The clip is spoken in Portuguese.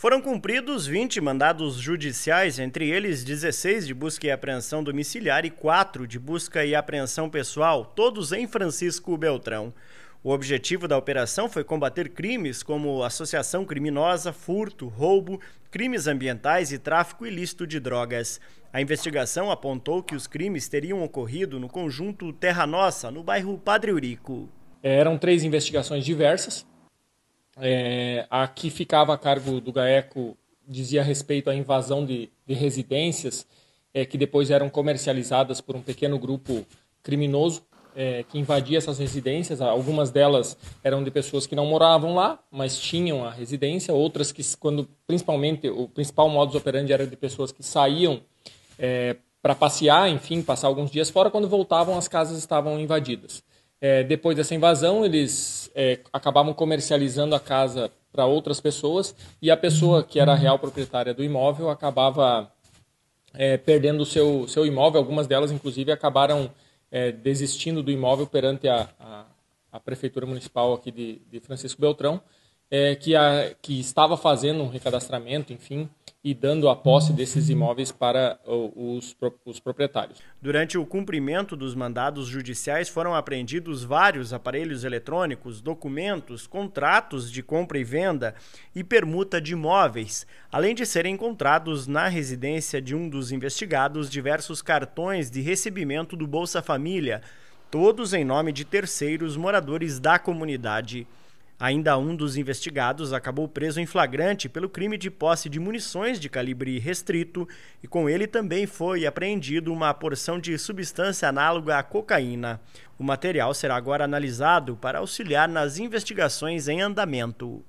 Foram cumpridos 20 mandados judiciais, entre eles 16 de busca e apreensão domiciliar e 4 de busca e apreensão pessoal, todos em Francisco Beltrão. O objetivo da operação foi combater crimes como associação criminosa, furto, roubo, crimes ambientais e tráfico ilícito de drogas. A investigação apontou que os crimes teriam ocorrido no conjunto Terra Nossa, no bairro Padre Urico. Eram três investigações diversas é, a que ficava a cargo do GAECO dizia respeito à invasão de, de residências é, que depois eram comercializadas por um pequeno grupo criminoso é, que invadia essas residências. Algumas delas eram de pessoas que não moravam lá, mas tinham a residência. Outras que, quando principalmente o principal modus operandi era de pessoas que saíam é, para passear, enfim, passar alguns dias fora. Quando voltavam, as casas estavam invadidas. É, depois dessa invasão, eles é, acabavam comercializando a casa para outras pessoas e a pessoa que era a real proprietária do imóvel acabava é, perdendo o seu, seu imóvel. Algumas delas, inclusive, acabaram é, desistindo do imóvel perante a, a, a, Prefeitura Municipal aqui de, de Francisco Beltrão, é, que, a, que estava fazendo um recadastramento, enfim, e dando a posse desses imóveis para os, os, proprietários. Durante o cumprimento dos mandados judiciais foram apreendidos vários aparelhos eletrônicos, documentos, contratos de compra e venda e permuta de imóveis, além de serem encontrados na residência de um dos investigados diversos cartões de recebimento do Bolsa Família, todos em nome de terceiros moradores da comunidade. Ainda um dos investigados acabou preso em flagrante pelo crime de posse de munições de calibre restrito e com ele também foi apreendido uma porção de substância análoga à cocaína. O material será agora analisado para auxiliar nas investigações em andamento.